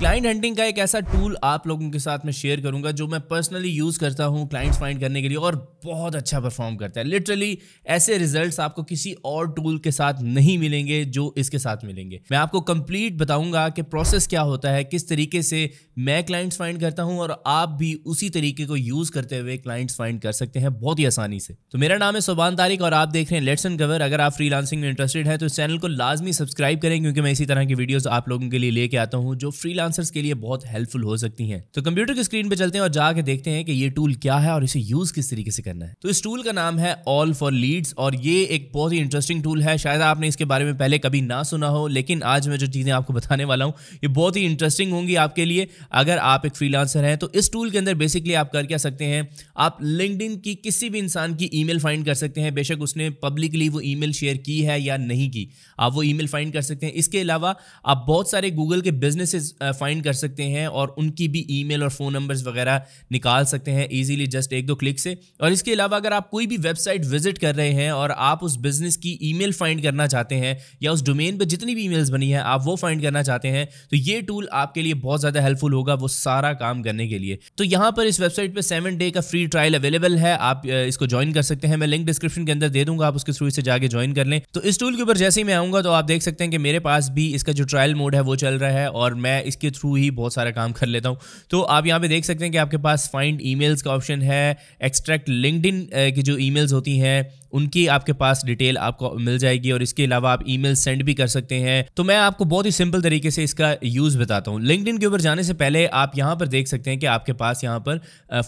client hunting का एक ऐसा टूल आप लोगों के साथ में शेयर करूंगा जो मैं पर्सनली यूज़ करता हूं क्लाइंट्स फाइंड करने के लिए और बहुत अच्छा परफॉर्म करता है लिटरली ऐसे रिजल्ट्स आपको किसी और टूल के साथ नहीं मिलेंगे जो इसके साथ मिलेंगे मैं आपको कंप्लीट बताऊंगा कि प्रोसेस क्या होता है किस तरीके से मैं क्लाइंट्स फाइंड करता हूँ और आप भी उसी तरीके को यूज़ करते हुए क्लाइंट्स फाइंड कर सकते हैं बहुत ही आसानी से तो मेरा नाम है सुबान तारिक और आप देख रहे हैं लेट्स एंड कवर अगर आप फ्री में इंटरेस्टेड है तो चैनल को लाजमी सब्सक्राइब करें क्योंकि मैं इसी तरह की वीडियोज़ आप लोगों के लिए लेके आता हूँ जो फ्री आंसर्स के लिए बहुत हेल्पफुल हो सकती हैं तो कंप्यूटर की स्क्रीन पे चलते हैं और जाके देखते हैं कि ये टूल क्या है और इसे यूज किस तरीके से करना है तो इस टूल का नाम है ऑल फॉर लीड्स और ये एक बहुत ही इंटरेस्टिंग टूल है शायद आपने इसके बारे में पहले कभी ना सुना हो लेकिन आज मैं जो चीज़ें आपको बताने वाला हूँ ये बहुत ही इंटरेस्टिंग होंगी आपके लिए अगर आप एक फ्रीलांसर हैं तो इस टूल के अंदर बेसिकली आप कर क्या सकते हैं आप लिंकड की किसी भी इंसान की ई फाइंड कर सकते हैं बेशक उसने पब्लिकली वो ई शेयर की है या नहीं की आप वो ई फाइंड कर सकते हैं इसके अलावा आप बहुत सारे गूगल के बिजनेसेस फाइंड कर सकते हैं और उनकी भी ईमेल और फ़ोन नंबर्स वगैरह निकाल सकते हैं ईजीली जस्ट एक दो क्लिक से और इसके अलावा अगर आप कोई भी वेबसाइट विजिट कर रहे हैं और आप उस बिज़नेस की ईमेल फाइंड करना चाहते हैं या उस डोमेन पर जितनी भी ईमेल्स बनी है आप वो फाइंड करना चाहते हैं तो ये टूल आपके लिए बहुत ज़्यादा हेल्पफुल होगा वो सारा काम करने के लिए तो यहाँ पर इस वेबसाइट पर सेवन डे का फ्री ट्रायल अवेलेबल है आप इसको ज्वाइन कर सकते हैं मैं लिंक डिस्क्रिप्शन के अंदर दे दूंगा आप उसके थ्रू से जाके ज्वाइन कर लें तो इस टूल के ऊपर जैसे ही मैं आऊँगा तो आप देख सकते हैं कि मेरे पास भी इसका जो ट्रायल मोड है वो चल रहा है और मैं इसके के थ्रू ही बहुत सारा काम कर लेता हूँ तो आप यहाँ पे देख सकते हैं कि आपके पास फाइंड ई का ऑप्शन है एक्सट्रैक्ट लिंकड की जो ई होती हैं उनकी आपके पास डिटेल आपको मिल जाएगी और इसके अलावा आप ईमेल सेंड भी कर सकते हैं तो मैं आपको बहुत ही सिंपल तरीके से इसका यूज़ बताता हूँ लिंकड के ऊपर जाने से पहले आप यहाँ पर देख सकते हैं कि आपके पास यहाँ पर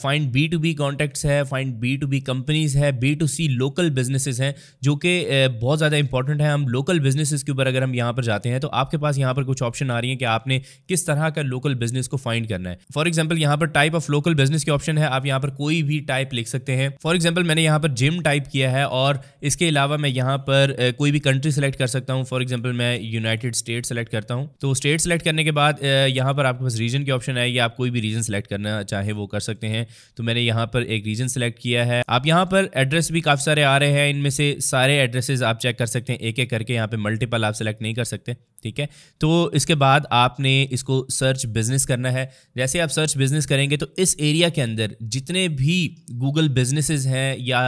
find B to B contacts है find B to B companies है B to C local businesses हैं जो कि बहुत ज़्यादा इंपॉर्टेंट है हम लोकल बिजनेसेस के ऊपर अगर हम यहाँ पर जाते हैं तो आपके पास यहाँ पर कुछ ऑप्शन आ रही है कि आपने किस तरह का लोकल बिजनेस को फाइंड करना है फॉर एग्जाम्पल यहाँ पर टाइप ऑफ लोकल बिजनेस के ऑप्शन है आप यहाँ पर कोई भी टाइप लिख सकते हैं फॉर एग्जाम्पल मैंने यहाँ पर जिम टाइप किया है और इसके अलावा मैं यहाँ पर कोई भी कंट्री सेलेक्ट कर सकता हूँ फॉर एग्जाम्पल मैं यूनाइटेड स्टेट सेलेक्ट करता हूँ तो स्टेट सेलेक्ट करने के बाद यहाँ पर आपके पास रीजन के ऑप्शन या आप कोई भी रीजन सेलेक्ट करना चाहे वो कर सकते हैं तो मैंने यहाँ पर एक रीजन सेलेक्ट किया है आप यहाँ पर एड्रेस भी काफ़ी सारे आ रहे हैं इनमें से सारे एड्रेसेस आप चेक कर सकते हैं एक एक करके यहाँ पे मल्टीपल आप सेलेक्ट नहीं कर सकते ठीक है तो इसके बाद आपने इसको सर्च बिजनेस करना है जैसे आप सर्च बिजनेस करेंगे तो इस एरिया के अंदर जितने भी गूगल बिजनेसेस हैं या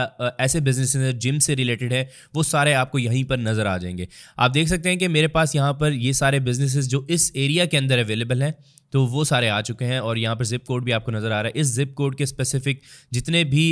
ऐसे बिजनेसेस हैं जिम से रिलेटेड है वो सारे आपको यहीं पर नज़र आ जाएंगे आप देख सकते हैं कि मेरे पास यहाँ पर ये सारे बिजनेसेस जो इस एरिया के अंदर अवेलेबल हैं तो वो सारे आ चुके हैं और यहाँ पर जिप कोड भी आपको नज़र आ रहा है इस जिप कोड के स्पेसिफिक जितने भी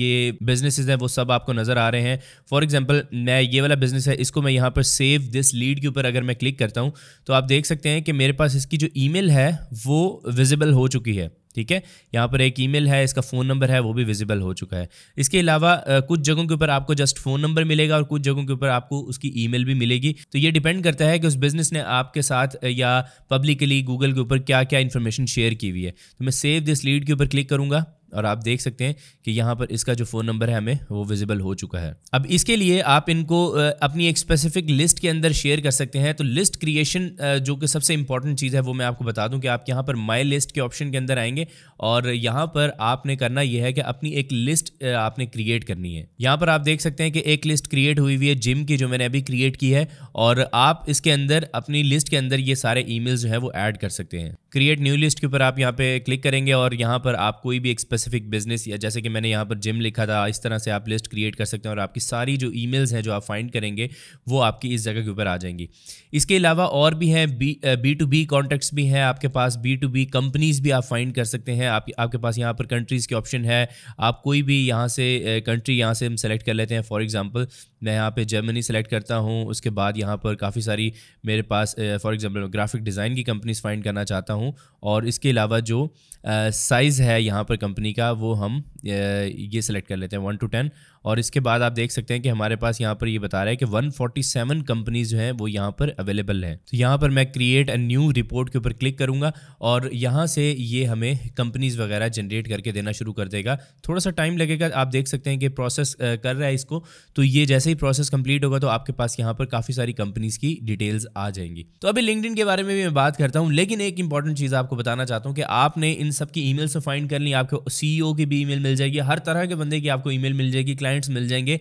ये बिजनेसेस हैं वो सब आपको नज़र आ रहे हैं फॉर एग्ज़ाम्पल मैं ये वाला बिजनेस है इसको मैं यहाँ पर सेव दिस लीड के ऊपर अगर मैं क्लिक करता हूँ तो आप देख सकते हैं कि मेरे पास इसकी जो ई है वो विजिबल हो चुकी है ठीक है यहाँ पर एक ईमेल है इसका फ़ोन नंबर है वो भी विजिबल हो चुका है इसके अलावा कुछ जगहों के ऊपर आपको जस्ट फ़ोन नंबर मिलेगा और कुछ जगहों के ऊपर आपको उसकी ईमेल भी मिलेगी तो ये डिपेंड करता है कि उस बिज़नेस ने आपके साथ या पब्लिकली गूगल के ऊपर क्या क्या इन्फॉर्मेशन शेयर की हुई है तो मैं सेव दिस लीड के ऊपर क्लिक करूँगा और आप देख सकते हैं कि यहाँ पर इसका जो फ़ोन नंबर है हमें वो विजिबल हो चुका है अब इसके लिए आप इनको अपनी एक स्पेसिफिक लिस्ट के अंदर शेयर कर सकते हैं तो लिस्ट क्रिएशन जो कि सबसे इंपॉर्टेंट चीज़ है वो मैं आपको बता दूं कि आप यहाँ पर माई लिस्ट के ऑप्शन के अंदर आएंगे और यहाँ पर आपने करना यह है कि अपनी एक लिस्ट आपने क्रिएट करनी है यहाँ पर आप देख सकते हैं कि एक लिस्ट क्रिएट हुई हुई है जिम की जो मैंने अभी क्रिएट की है और आप इसके अंदर अपनी लिस्ट के अंदर ये सारे ई जो है वो ऐड कर सकते हैं क्रिएट न्यू लिस्ट के ऊपर आप यहाँ पे क्लिक करेंगे और यहाँ पर आप कोई भी एक स्पेसिफिक बिजनेस या जैसे कि मैंने यहाँ पर जिम लिखा था इस तरह से आप लिस्ट क्रिएट कर सकते हैं और आपकी सारी जो मेल्स हैं जो आप फाइंड करेंगे वो आपकी इस जगह के ऊपर आ जाएंगी इसके अलावा और भी हैं B B to B contacts भी हैं आपके पास बी टू बी कंपनीज भी आप फाइंड कर सकते हैं आप, आपके पास यहाँ पर कंट्रीज़ के ऑप्शन है आप कोई भी यहाँ से कंट्री यहाँ से हम सेलेक्ट कर लेते हैं फॉर एग्ज़ाम्पल मैं यहाँ पर जर्मनी सेलेक्ट करता हूँ उसके बाद यहाँ पर काफ़ी सारी मेरे पास फॉर एग्जाम्पल ग्राफिक डिज़ाइन की कंपनीज फाइंड करना चाहता हूँ और इसके अलावा जो साइज़ है यहाँ पर कंपनी तरीका वो हम ये सिलेक्ट कर लेते हैं वन टू टेन और इसके बाद आप देख सकते हैं कि हमारे पास यहाँ पर ये बता रहा है कि 147 कंपनीज जो हैं वो यहाँ पर अवेलेबल हैं तो यहाँ पर मैं क्रिएट अ न्यू रिपोर्ट के ऊपर क्लिक करूँगा और यहाँ से ये हमें कंपनीज वगैरह जनरेट करके देना शुरू कर देगा थोड़ा सा टाइम लगेगा आप देख सकते हैं कि प्रोसेस कर रहा है इसको तो ये जैसे ही प्रोसेस कंप्लीट होगा तो आपके पास यहाँ पर काफ़ी सारी कंपनीज की डिटेल्स आ जाएंगी तो अभी लिंकड के बारे में भी मैं बात करता हूँ लेकिन एक इंपॉर्टेंट चीज़ आपको बताना चाहता हूँ कि आपने इन सबकी ई मेल्स फाइंड कर ली आपको सी की भी ई मिल मिल जाएगी हर तरह के बंदे की आपको ईमेल मिल जाएगी क्लाइंट्स मिल जाएंगे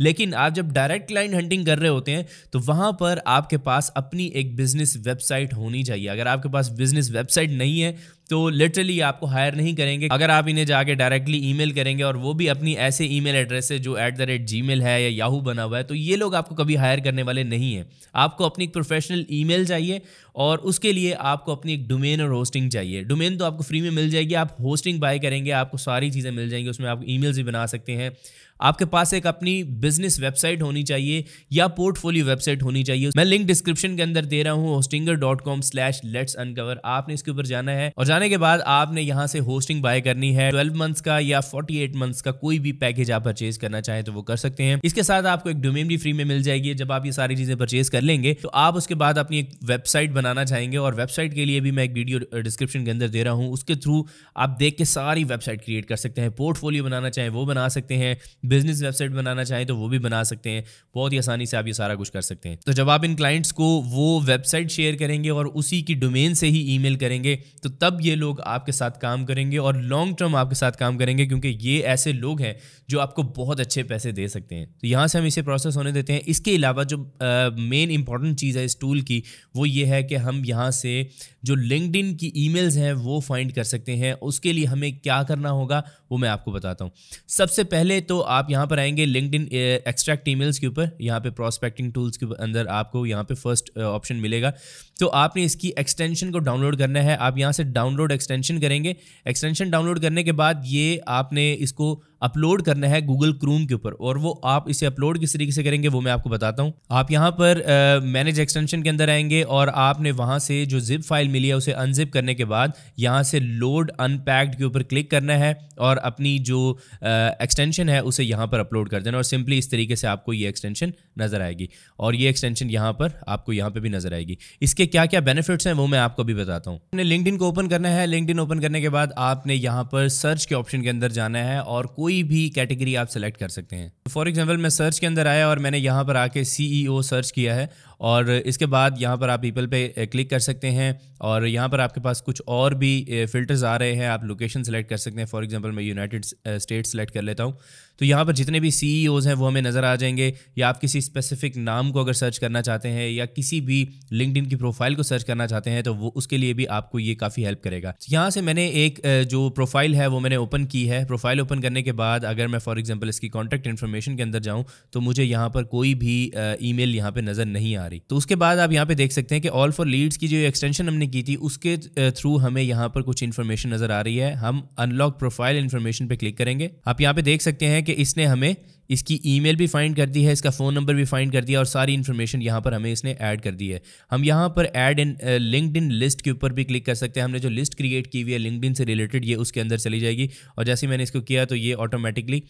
लेकिन आप जब डायरेक्ट क्लाइंट हंटिंग कर रहे होते हैं तो वहां पर आपके पास अपनी एक बिजनेस वेबसाइट होनी चाहिए अगर आपके पास बिजनेस वेबसाइट नहीं है तो लिटरली आपको हायर नहीं करेंगे अगर आप इन्हें जाके डायरेक्टली ईमेल करेंगे और वो भी अपनी ऐसे ईमेल एड्रेस है जो एट द रेट जी है या याहू बना हुआ है तो ये लोग आपको कभी हायर करने वाले नहीं हैं आपको अपनी एक प्रोफेशनल ईमेल चाहिए और उसके लिए आपको अपनी एक डोमेन और होस्टिंग चाहिए डोमेन तो आपको फ्री में मिल जाएगी आप होस्टिंग बाय करेंगे आपको सारी चीज़ें मिल जाएंगी उसमें आप ई भी बना सकते हैं आपके पास एक अपनी बिजनेस वेबसाइट होनी चाहिए या पोर्टफोलियो वेबसाइट होनी चाहिए मैं लिंक डिस्क्रिप्शन के अंदर दे रहा हूँ Hostinger dot com slash let's uncover आपने इसके ऊपर जाना है और जाने के बाद आपने यहाँ से होस्टिंग बाय करनी है ट्वेल्व मंथ्स का या फोर्टी एट मंथ्स का कोई भी पैकेज आप परचेज करना चाहें तो वो कर सकते हैं इसके साथ आपको एक डोमेन भी फ्री में मिल जाएगी जब आप ये सारी चीजें परचेज कर लेंगे तो आप उसके बाद अपनी एक वेबसाइट बनाना चाहेंगे और वेबसाइट के लिए भी मैं एक वीडियो डिस्क्रिप्शन के अंदर दे रहा हूँ उसके थ्रू आप देख के सारी वेबसाइट क्रिएट कर सकते हैं पोर्टफोलियो बनाना चाहें वो बना सकते हैं बिजनेस वेबसाइट बनाना चाहें तो वो भी बना सकते हैं बहुत ही आसानी से आप ये सारा कुछ कर सकते हैं तो जब आप इन क्लाइंट्स को वो वेबसाइट शेयर करेंगे और उसी की डोमेन से ही ईमेल करेंगे तो तब ये लोग आपके साथ काम करेंगे और लॉन्ग टर्म आपके साथ काम करेंगे क्योंकि ये ऐसे लोग हैं जो आपको बहुत अच्छे पैसे दे सकते हैं तो यहाँ से हम इसे प्रोसेस होने देते हैं इसके अलावा जो मेन इंपॉर्टेंट चीज़ है इस टूल की वो ये है कि हम यहाँ से जो लिंकड की ई हैं वो फाइंड कर सकते हैं उसके लिए हमें क्या करना होगा वो मैं आपको बताता हूँ सबसे पहले तो आप आप यहाँ पर आएंगे लिंकड इन एक्सट्रैक्ट ई के ऊपर यहाँ पे प्रॉस्पेक्टिंग टूल्स के अंदर आपको यहाँ पे फर्स्ट ऑप्शन मिलेगा तो आपने इसकी एक्सटेंशन को डाउनलोड करना है आप यहाँ से डाउनलोड एक्सटेंशन करेंगे एक्सटेंशन डाउनलोड करने के बाद ये आपने इसको अपलोड करना है गूगल क्रूम के ऊपर और वो आप इसे अपलोड किस तरीके से करेंगे वो मैं आपको बताता हूँ आप यहाँ पर मैनेज एक्सटेंशन के अंदर आएंगे और आपने वहाँ से जो जिप फाइल मिली है उसे अनजिप करने के बाद यहाँ से लोड अनपैक्ड के ऊपर क्लिक करना है और अपनी जो एक्सटेंशन है उसे यहाँ पर अपलोड कर देना और सिंपली इस तरीके से आपको ये एक्सटेंशन नज़र आएगी और ये एक्सटेंशन यहाँ पर आपको यहाँ पर भी नज़र आएगी इसके क्या क्या बेनिफिट्स हैं वो मैं आपको भी बताता हूँ आपने लिंकड को ओपन करना है लिंकड ओपन करने के बाद आपने यहाँ पर सर्च के ऑप्शन के अंदर जाना है और कोई कोई भी कैटेगरी आप सेलेक्ट कर सकते हैं फॉर एग्जाम्पल मैं सर्च के अंदर आया और मैंने यहाँ पर आके सीईओ सर्च e किया है और इसके बाद यहाँ पर आप पीपल पे क्लिक कर सकते हैं और यहाँ पर आपके पास कुछ और भी फ़िल्टर्स आ रहे हैं आप लोकेशन सेलेक्ट कर सकते हैं फॉर एग्जांपल मैं यूनाइटेड स्टेट सेलेक्ट कर लेता हूँ तो यहाँ पर जितने भी सी e हैं वो हमें नज़र आ जाएंगे या आप किसी स्पेसिफिक नाम को अगर सर्च करना चाहते हैं या किसी भी लिंकड की प्रोफाइल को सर्च करना चाहते हैं तो वो उसके लिए भी आपको ये काफ़ी हेल्प करेगा यहाँ से मैंने एक जो प्रोफाइल है वो मैंने ओपन की है प्रोफाइल ओपन करने के बाद अगर मैं फॉर एग्जाम्पल इसकी कॉन्टैक्ट इन्फॉर्मेशन के अंदर जाऊँ तो मुझे यहाँ पर कोई भी ई मेल यहाँ पर नज़र नहीं आ रही तो उसके बाद आप यहाँ पे देख सकते हैं कि ऑल फॉर लीड्स की जो एक्सटेंशन हमने की थी उसके थ्रू हमें यहाँ पर कुछ इन्फॉर्मेशन नजर आ रही है हम अनलॉक प्रोफाइल इन्फॉर्मेशन पे क्लिक करेंगे आप यहाँ पे देख सकते हैं कि इसने हमें इसकी ईमेल भी फाइंड कर दी है इसका फ़ोन नंबर भी फाइंड कर दिया और सारी इन्फॉर्मेशन यहाँ पर हमें इसने ऐड कर दी है हम यहाँ पर add in linked in list के ऊपर भी क्लिक कर सकते हैं हमने जो लिस्ट क्रिएट की हुई है लिंकड से रिलेटेड ये उसके अंदर चली जाएगी और जैसे मैंने इसको किया तो ये ऑटोमेटिकली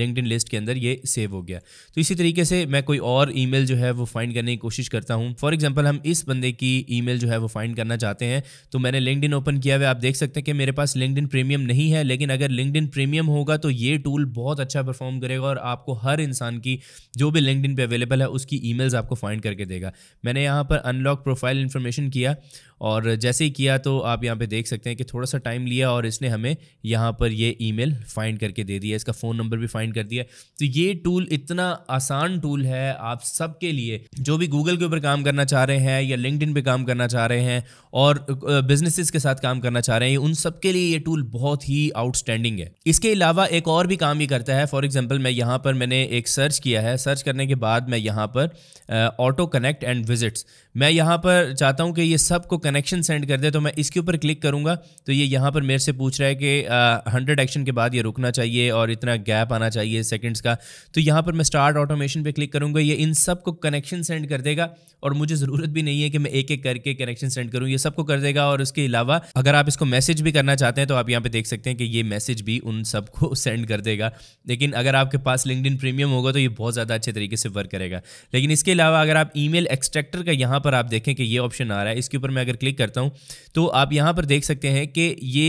लिंकड लिस्ट के अंदर ये सेव हो गया तो इसी तरीके से मैं कोई और ई जो है वो फाइंड करने की कोशिश करता हूँ फॉर एग्जाम्पल हम इस बंदे की ई जो है वो फाइंड करना चाहते हैं तो मैंने लिंकड ओपन किया हुआ आप देख सकते हैं कि मेरे पास लिंकड प्रीमियम नहीं है लेकिन अगर लिंकड प्रीमियम होगा तो ये टूल बहुत अच्छा परफॉर्म करेगा और आप आपको हर इंसान की जो भी लिंकड पे अवेलेबल है उसकी ईमेल्स आपको फाइंड करके देगा मैंने यहाँ पर अनलॉक प्रोफाइल इन्फॉर्मेशन किया और जैसे ही किया तो आप यहाँ पे देख सकते हैं कि थोड़ा सा टाइम लिया और इसने हमें यहाँ पर ये ईमेल फाइंड करके दे दिया इसका फ़ोन नंबर भी फाइंड कर दिया तो ये टूल इतना आसान टूल है आप सबके लिए जो भी गूगल के ऊपर काम करना चाह रहे हैं या लिंकड पे काम करना चाह रहे हैं और बिजनेसिस के साथ काम करना चाह रहे हैं उन सब के लिए ये टूल बहुत ही आउटस्टैंडिंग है इसके अलावा एक और भी काम ये करता है फॉर एग्जाम्पल मैं यहाँ पर मैंने एक सर्च किया है सर्च करने के बाद मैं यहाँ पर ऑटो कनेक्ट एंड विजिट्स मैं यहाँ पर चाहता हूँ कि ये को कनेक्शन सेंड कर दे तो मैं इसके ऊपर क्लिक करूँगा तो ये यहाँ पर मेरे से पूछ रहा है कि हंड्रेड एक्शन के बाद ये रुकना चाहिए और इतना गैप आना चाहिए सेकेंड्स का तो यहाँ पर मैं स्टार्ट ऑटोमेशन पर क्लिक करूँगा ये इन सब को कनेक्शन सेंड कर देगा और मुझे ज़रूरत भी नहीं है कि मैं एक एक करके कनेक्शन सेंड करूँ ये सबको कर देगा और उसके अलावा अगर आप इसको मैसेज भी करना चाहते हैं तो आप यहाँ पर देख सकते हैं कि ये मैसेज भी उन सबको सेंड कर देगा लेकिन अगर आपके पास लिंकड प्रीमियम होगा तो ये बहुत ज़्यादा अच्छे तरीके से वर्क करेगा लेकिन इसके अलावा अगर आप ई एक्सट्रैक्टर का यहाँ पर आप देखें कि ये ऑप्शन आ रहा है इसके ऊपर मैं अगर क्लिक करता हूँ तो आप यहाँ पर देख सकते हैं कि ये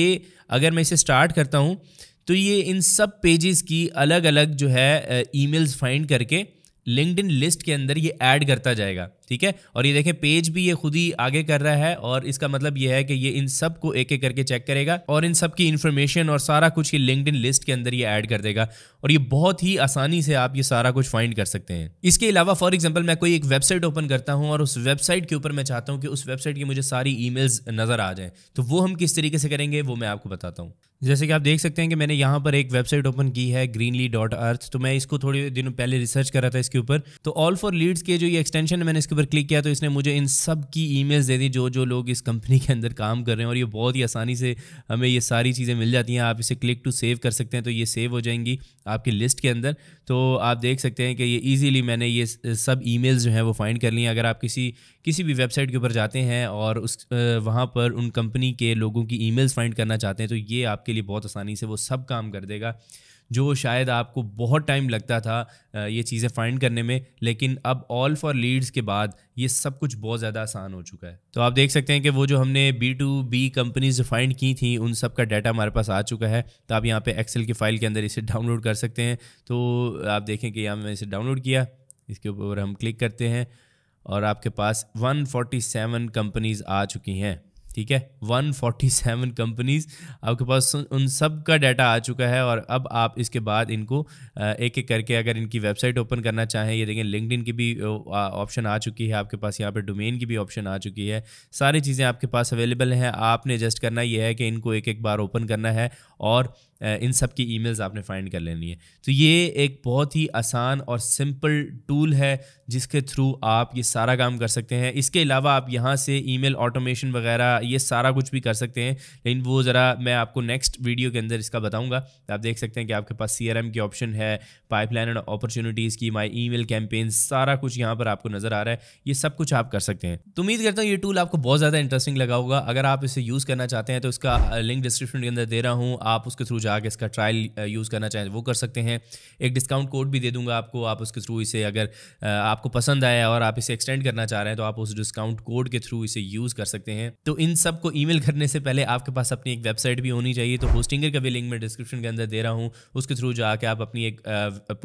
अगर मैं इसे स्टार्ट करता हूँ तो ये इन सब पेजेस की अलग अलग जो है ईमेल्स फाइंड करके लिंकड लिस्ट के अंदर ये ऐड करता जाएगा ठीक है और ये देखें पेज भी ये खुद ही आगे कर रहा है और इसका मतलब ये है कि ये इन सब को एक एक करके चेक करेगा और इन सब की इन्फॉर्मेशन और सारा कुछ ये लिंकड लिस्ट के अंदर ये ऐड कर देगा और ये बहुत ही आसानी से आप ये सारा कुछ फाइंड कर सकते हैं इसके अलावा फॉर एग्जाम्पल मैं कोई एक वेबसाइट ओपन करता हूँ और उस वेबसाइट के ऊपर मैं चाहता हूँ कि उस वेबसाइट की मुझे सारी ई नज़र आ जाएँ तो वो हम किस तरीके से करेंगे वो मैं आपको बताता हूँ जैसे कि आप देख सकते हैं कि मैंने यहाँ पर एक वेबसाइट ओपन की है ग्रीनली डॉट अर्थ तो मैं इसको थोड़ी दिनों पहले रिसर्च कर रहा था इसके ऊपर तो ऑल फॉर लीड्स के जो ये एक्सटेंशन है मैंने इसके ऊपर क्लिक किया तो इसने मुझे इन सब की मेल्स दे दी जो जो लोग इस कंपनी के अंदर काम कर रहे हैं और ये बहुत ही आसानी से हमें ये सारी चीज़ें मिल जाती हैं आप इसे क्लिक टू सेव कर सकते हैं तो ये सेव हो जाएंगी आपकी लिस्ट के अंदर तो आप देख सकते हैं कि ये ईजिली मैंने ये सब ई जो हैं वो फाइंड कर ली अगर आप किसी किसी भी वेबसाइट के ऊपर जाते हैं और उस वहाँ पर उन कंपनी के लोगों की ई फाइंड करना चाहते हैं तो ये आपके लिए बहुत आसानी से वो सब काम कर देगा जो शायद आपको बहुत टाइम लगता था ये चीज़ें फाइंड करने में लेकिन अब ऑल फॉर लीड्स के बाद ये सब कुछ बहुत ज़्यादा आसान हो चुका है तो आप देख सकते हैं कि वो जो हमने B to B companies find की थी उन सब का डाटा हमारे पास आ चुका है तो आप यहाँ पे एक्सेल की फ़ाइल के अंदर इसे डाउनलोड कर सकते हैं तो आप देखें कि यहाँ मैं इसे डाउनलोड किया इसके ऊपर हम क्लिक करते हैं और आपके पास 147 कंपनीज आ चुकी हैं ठीक है 147 कंपनीज आपके पास उन सब का डाटा आ चुका है और अब आप इसके बाद इनको एक एक करके अगर इनकी वेबसाइट ओपन करना चाहें ये देखें लिंकड की भी ऑप्शन आ चुकी है आपके पास यहाँ पर डोमेन की भी ऑप्शन आ चुकी है सारी चीज़ें आपके पास अवेलेबल हैं आपने जस्ट करना यह है कि इनको एक एक बार ओपन करना है और इन सब की ई आपने फाइंड कर लेनी है तो ये एक बहुत ही आसान और सिंपल टूल है जिसके थ्रू आप ये सारा काम कर सकते हैं इसके अलावा आप यहाँ से ईमेल ऑटोमेशन वगैरह ये सारा कुछ भी कर सकते हैं लेकिन वो ज़रा मैं आपको नेक्स्ट वीडियो के अंदर इसका बताऊँगा तो आप देख सकते हैं कि आपके पास सी की ऑप्शन है पाइपलाइन एंड अपॉर्चुनिटीज़ की माई ई मेल कैंपेन सारा कुछ यहाँ पर आपको नज़र आ रहा है ये सब कुछ आप कर सकते हैं तो उम्मीद करता हूँ ये टूल आपको बहुत ज़्यादा इंटरेस्टिंग लगा होगा अगर आप इसे यूज़ करना चाहते हैं तो इसका लिंक डिस्क्रिप्शन के अंदर दे रहा हूँ आप उसके थ्रू जाकर इसका ट्रायल यूज़ करना चाहें तो वो कर सकते हैं एक डिस्काउंट कोड भी दे दूंगा आपको आप उसके थ्रू इसे अगर आपको पसंद आया और आप इसे एक्सटेंड करना चाह रहे हैं तो आप उस डिस्काउंट कोड के थ्रू इसे यूज़ कर सकते हैं तो इन इन सब को ईमेल करने से पहले आपके पास अपनी एक वेबसाइट भी होनी चाहिए तो होस्टिंगर का भी लिंक मैं डिस्क्रिप्शन के अंदर दे रहा हूँ उसके थ्रू जाके आप अपनी एक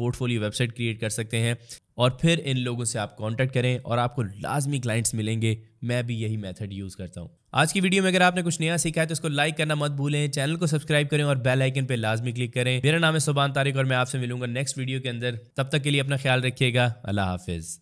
पोर्टफोलियो वेबसाइट क्रिएट कर सकते हैं और फिर इन लोगों से आप कांटेक्ट करें और आपको लाजमी क्लाइंट्स मिलेंगे मैं भी यही मेथड यूज़ करता हूँ आज की वीडियो में अगर आपने कुछ नया सीखा है तो इसको लाइक करना मत भूलें चैनल को सब्सक्राइब करें और बेल आइकन पर लाजमी क्लिक करें मेरा नाम है सुबान तारिक और मैं आपसे मिलूंगा नेक्स्ट वीडियो के अंदर तब तक के लिए अपना ख्याल रखिएगा अल्लाह हाफिज़